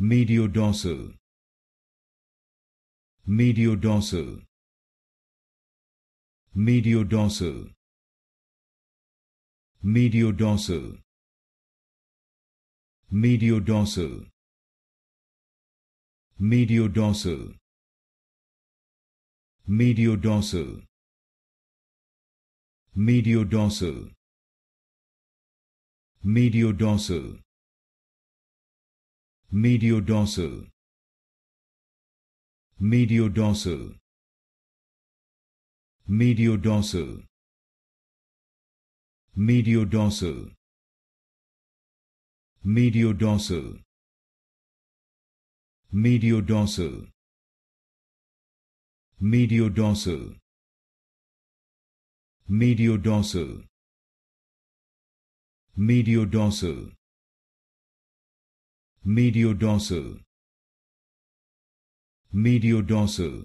Mediodorsal. Mediodorsal. Mediodorsal. Mediodorsal. Mediodorsal. Mediodorsal. Mediodorsal. Mediodorsal. Mediodorsal. Mediodorsal. Mediodorsal. Mediodorsal. Mediodorsal. Mediodorsal. Mediodorsal. Mediodorsal. Mediodorsal. mediodosal medio dorsal